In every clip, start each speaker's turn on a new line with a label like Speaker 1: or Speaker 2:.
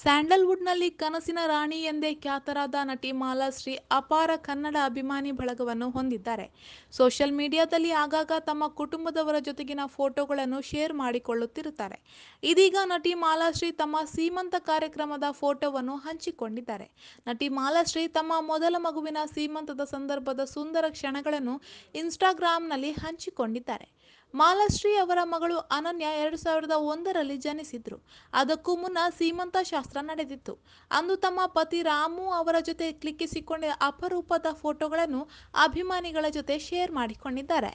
Speaker 1: ಸ್ಯಾಂಡಲ್ವುಡ್ನಲ್ಲಿ ಕನಸಿನ ರಾಣಿ ಎಂದೇ ಖ್ಯಾತರಾದ ನಟಿ ಮಾಲಾಶ್ರೀ ಅಪಾರ ಕನ್ನಡ ಅಭಿಮಾನಿ ಬಳಗವನ್ನು ಹೊಂದಿದ್ದಾರೆ ಸೋಷಿಯಲ್ ಮೀಡಿಯಾದಲ್ಲಿ ಆಗಾಗ ತಮ್ಮ ಕುಟುಂಬದವರ ಜೊತೆಗಿನ ಫೋಟೋಗಳನ್ನು ಶೇರ್ ಮಾಡಿಕೊಳ್ಳುತ್ತಿರುತ್ತಾರೆ ಇದೀಗ ನಟಿ ಮಾಲಾಶ್ರೀ ತಮ್ಮ ಸೀಮಂತ ಕಾರ್ಯಕ್ರಮದ ಫೋಟೋವನ್ನು ಹಂಚಿಕೊಂಡಿದ್ದಾರೆ ನಟಿ ಮಾಲಾಶ್ರೀ ತಮ್ಮ ಮೊದಲ ಮಗುವಿನ ಸೀಮಂತದ ಸಂದರ್ಭದ ಸುಂದರ ಕ್ಷಣಗಳನ್ನು ಇನ್ಸ್ಟಾಗ್ರಾಂನಲ್ಲಿ ಹಂಚಿಕೊಂಡಿದ್ದಾರೆ ಮಾಲಾಶ್ರೀ ಅವರ ಮಗಳು ಅನನ್ಯ ಎರಡು ಸಾವಿರದ ಒಂದರಲ್ಲಿ ಜನಿಸಿದ್ರು ಅದಕ್ಕೂ ಮುನ್ನ ಸೀಮಂತ ಶಾಸ್ತ್ರ ನಡೆದಿತ್ತು ಅಂದು ತಮ್ಮ ಪತಿ ರಾಮು ಅವರ ಜೊತೆ ಕ್ಲಿಕ್ಕಿಸಿಕೊಂಡ ಅಪರೂಪದ ಫೋಟೋಗಳನ್ನು ಅಭಿಮಾನಿಗಳ ಜೊತೆ ಶೇರ್ ಮಾಡಿಕೊಂಡಿದ್ದಾರೆ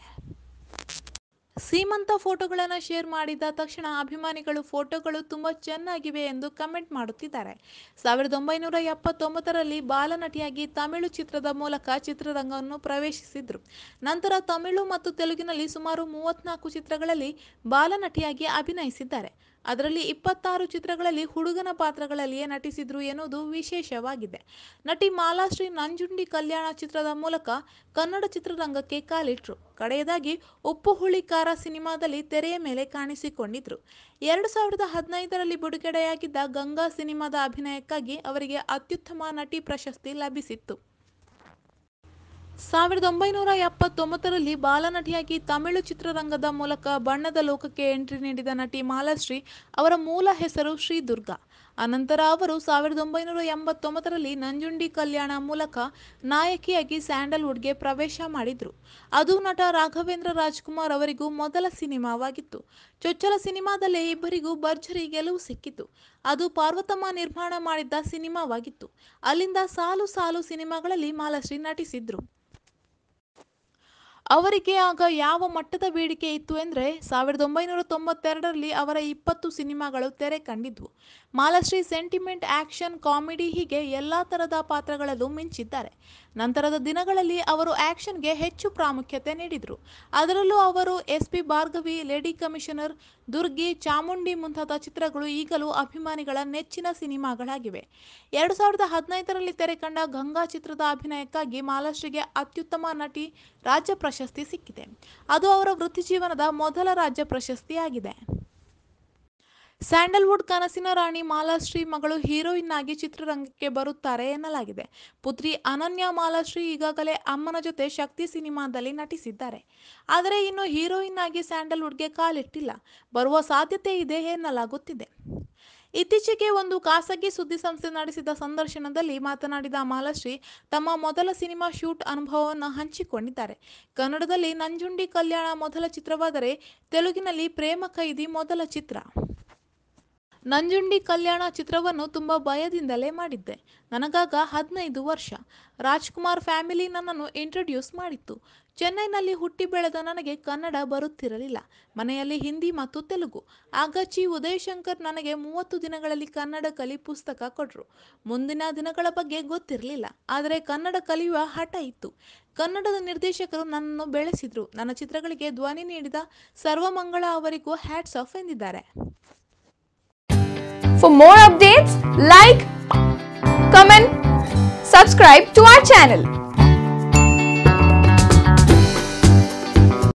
Speaker 1: ಸೀಮಂತ ಫೋಟೋಗಳನ್ನು ಶೇರ್ ಮಾಡಿದ ತಕ್ಷಣ ಅಭಿಮಾನಿಗಳು ಫೋಟೋಗಳು ತುಂಬ ಚೆನ್ನಾಗಿವೆ ಎಂದು ಕಮೆಂಟ್ ಮಾಡುತ್ತಿದ್ದಾರೆ ಸಾವಿರದ ಒಂಬೈನೂರ ಎಪ್ಪತ್ತೊಂಬತ್ತರಲ್ಲಿ ಬಾಲನಟಿಯಾಗಿ ತಮಿಳು ಚಿತ್ರದ ಮೂಲಕ ಚಿತ್ರರಂಗವನ್ನು ಪ್ರವೇಶಿಸಿದ್ರು ನಂತರ ತಮಿಳು ಮತ್ತು ತೆಲುಗಿನಲ್ಲಿ ಸುಮಾರು ಮೂವತ್ನಾಲ್ಕು ಚಿತ್ರಗಳಲ್ಲಿ ಬಾಲನಟಿಯಾಗಿ ಅಭಿನಯಿಸಿದ್ದಾರೆ ಅದರಲ್ಲಿ ಇಪ್ಪತ್ತಾರು ಚಿತ್ರಗಳಲ್ಲಿ ಹುಡುಗನ ಪಾತ್ರಗಳಲ್ಲಿಯೇ ನಟಿಸಿದ್ರು ಎನ್ನುವುದು ವಿಶೇಷವಾಗಿದೆ ನಟಿ ಮಾಲಾಶ್ರೀ ನಂಜುಂಡಿ ಕಲ್ಯಾಣ ಚಿತ್ರದ ಮೂಲಕ ಕನ್ನಡ ಚಿತ್ರರಂಗಕ್ಕೆ ಕಾಲಿಟ್ರು ಕಡೆಯದಾಗಿ ಉಪ್ಪು ಹುಳಿಕಾರ ಸಿನಿಮಾದಲ್ಲಿ ತೆರೆಯ ಮೇಲೆ ಕಾಣಿಸಿಕೊಂಡಿದ್ರು ಎರಡು ಸಾವಿರದ ಹದಿನೈದರಲ್ಲಿ ಬಿಡುಗಡೆಯಾಗಿದ್ದ ಗಂಗಾ ಸಿನಿಮಾದ ಅಭಿನಯಕ್ಕಾಗಿ ಅವರಿಗೆ ಅತ್ಯುತ್ತಮ ನಟಿ ಪ್ರಶಸ್ತಿ ಲಭಿಸಿತ್ತು ಸಾವಿರದ ಒಂಬೈನೂರ ಎಪ್ಪತ್ತೊಂಬತ್ತರಲ್ಲಿ ಬಾಲನಟಿಯಾಗಿ ತಮಿಳು ಚಿತ್ರರಂಗದ ಮೂಲಕ ಬಣ್ಣದ ಲೋಕಕ್ಕೆ ಎಂಟ್ರಿ ನೀಡಿದ ನಟಿ ಮಾಲಾಶ್ರೀ ಅವರ ಮೂಲ ಹೆಸರು ಶ್ರೀ ದುರ್ಗಾ ಅನಂತರ ಅವರು ಸಾವಿರದ ಒಂಬೈನೂರ ಎಂಬತ್ತೊಂಬತ್ತರಲ್ಲಿ ನಂಜುಂಡಿ ಕಲ್ಯಾಣ ಮೂಲಕ ನಾಯಕಿಯಾಗಿ ಸ್ಯಾಂಡಲ್ವುಡ್ಗೆ ಪ್ರವೇಶ ಮಾಡಿದರು ಅದು ನಟ ರಾಘವೇಂದ್ರ ರಾಜ್ಕುಮಾರ್ ಅವರಿಗೂ ಮೊದಲ ಸಿನಿಮಾವಾಗಿತ್ತು ಚೊಚ್ಚಲ ಸಿನಿಮಾದಲ್ಲೇ ಇಬ್ಬರಿಗೂ ಭರ್ಜರಿ ಗೆಲುವು ಸಿಕ್ಕಿತು ಅದು ಪಾರ್ವತಮ್ಮ ನಿರ್ಮಾಣ ಮಾಡಿದ್ದ ಸಿನಿಮಾವಾಗಿತ್ತು ಅಲ್ಲಿಂದ ಸಾಲು ಸಾಲು ಸಿನಿಮಾಗಳಲ್ಲಿ ಮಾಲಾಶ್ರೀ ನಟಿಸಿದ್ರು ಅವರಿಗೆ ಆಗ ಯಾವ ಮಟ್ಟದ ಬೇಡಿಕೆ ಇತ್ತು ಎಂದರೆ ಸಾವಿರದ ಒಂಬೈನೂರ ತೊಂಬತ್ತೆರಡರಲ್ಲಿ ಅವರ ಇಪ್ಪತ್ತು ಸಿನಿಮಾಗಳು ತೆರೆ ಕಂಡಿದ್ವು ಮಾಲಾಶ್ರೀ ಸೆಂಟಿಮೆಂಟ್ ಆ್ಯಕ್ಷನ್ ಕಾಮಿಡಿ ಹೀಗೆ ಎಲ್ಲ ಥರದ ಪಾತ್ರಗಳಲ್ಲೂ ಮಿಂಚಿದ್ದಾರೆ ನಂತರದ ದಿನಗಳಲ್ಲಿ ಅವರು ಆ್ಯಕ್ಷನ್ಗೆ ಹೆಚ್ಚು ಪ್ರಾಮುಖ್ಯತೆ ನೀಡಿದರು ಅದರಲ್ಲೂ ಅವರು S P Bhargavi lady commissioner Durgi Chamundi ಮುಂತಾದ ಚಿತ್ರಗಳು ಈಗಲೂ ಅಭಿಮಾನಿಗಳ ನೆಚ್ಚಿನ ಸಿನಿಮಾಗಳಾಗಿವೆ ಎರಡು ಸಾವಿರದ ಹದಿನೈದರಲ್ಲಿ ತೆರೆ ಕಂಡ ಗಂಗಾ ಚಿತ್ರದ ಅಭಿನಯಕ್ಕಾಗಿ ಮಾಲಾಶ್ರೀಗೆ ಅತ್ಯುತ್ತಮ ನಟಿ ರಾಜ್ಯ ಪ್ರಶಸ್ತಿ ಪ್ರಶಸ್ತಿ ಸಿಕ್ಕಿದೆ ಅದು ಅವರ ವೃತ್ತಿಜೀವನದ ಮೊದಲ ರಾಜ್ಯ ಪ್ರಶಸ್ತಿಯಾಗಿದೆ ಸ್ಯಾಂಡಲ್ವುಡ್ ಕನಸಿನ ರಾಣಿ ಮಾಲಾಶ್ರೀ ಮಗಳು ಹೀರೋಯಿನ್ ಆಗಿ ಚಿತ್ರರಂಗಕ್ಕೆ ಬರುತ್ತಾರೆ ಎನ್ನಲಾಗಿದೆ ಪುತ್ರಿ ಅನನ್ಯ ಮಾಲಾಶ್ರೀ ಈಗಾಗಲೇ ಅಮ್ಮನ ಜೊತೆ ಶಕ್ತಿ ಸಿನಿಮಾದಲ್ಲಿ ನಟಿಸಿದ್ದಾರೆ ಆದರೆ ಇನ್ನು ಹೀರೋಯಿನ್ ಆಗಿ ಸ್ಯಾಂಡಲ್ವುಡ್ಗೆ ಕಾಲಿಟ್ಟಿಲ್ಲ ಬರುವ ಸಾಧ್ಯತೆ ಇದೆ ಎನ್ನಲಾಗುತ್ತಿದೆ ಇತ್ತೀಚೆಗೆ ಒಂದು ಖಾಸಗಿ ಸುದ್ದಿಸಂಸ್ಥೆ ನಡೆಸಿದ ಸಂದರ್ಶನದಲ್ಲಿ ಮಾತನಾಡಿದ ಮಾಲಶ್ರೀ ತಮ್ಮ ಮೊದಲ ಸಿನಿಮಾ ಶೂಟ್ ಅನುಭವವನ್ನು ಹಂಚಿಕೊಂಡಿದ್ದಾರೆ ಕನ್ನಡದಲ್ಲಿ ನಂಜುಂಡಿ ಕಲ್ಯಾಣ ಮೊದಲ ಚಿತ್ರವಾದರೆ ತೆಲುಗಿನಲ್ಲಿ ಪ್ರೇಮ ಖೈದಿ ಮೊದಲ ಚಿತ್ರ ನಂಜುಂಡಿ ಕಲ್ಯಾಣ ಚಿತ್ರವನ್ನು ತುಂಬ ಭಯದಿಂದಲೇ ಮಾಡಿದ್ದೆ ನನಗಾಗ ಹದಿನೈದು ವರ್ಷ ರಾಜ್ಕುಮಾರ್ ಫ್ಯಾಮಿಲಿ ನನ್ನನ್ನು ಇಂಟ್ರೊಡ್ಯೂಸ್ ಮಾಡಿತ್ತು ಚೆನ್ನೈನಲ್ಲಿ ಹುಟ್ಟಿ ಬೆಳೆದ ನನಗೆ ಕನ್ನಡ ಬರುತ್ತಿರಲಿಲ್ಲ ಮನೆಯಲ್ಲಿ ಹಿಂದಿ ಮತ್ತು ತೆಲುಗು ಆಗ ಚಿ ಉದಯಶಂಕರ್ ನನಗೆ ಮೂವತ್ತು ದಿನಗಳಲ್ಲಿ ಕನ್ನಡ ಕಲಿ ಪುಸ್ತಕ ಕೊಟ್ಟರು ಮುಂದಿನ ದಿನಗಳ ಬಗ್ಗೆ ಗೊತ್ತಿರಲಿಲ್ಲ ಆದರೆ ಕನ್ನಡ ಕಲಿಯುವ ಹಠ ಇತ್ತು ಕನ್ನಡದ ನಿರ್ದೇಶಕರು ನನ್ನನ್ನು ಬೆಳೆಸಿದರು ನನ್ನ ಚಿತ್ರಗಳಿಗೆ ಧ್ವನಿ ನೀಡಿದ ಸರ್ವಮಂಗಳ ಅವರಿಗೂ ಹ್ಯಾಟ್ಸ್ ಆಫ್ ಎಂದಿದ್ದಾರೆ For more updates, like, comment, subscribe to our channel.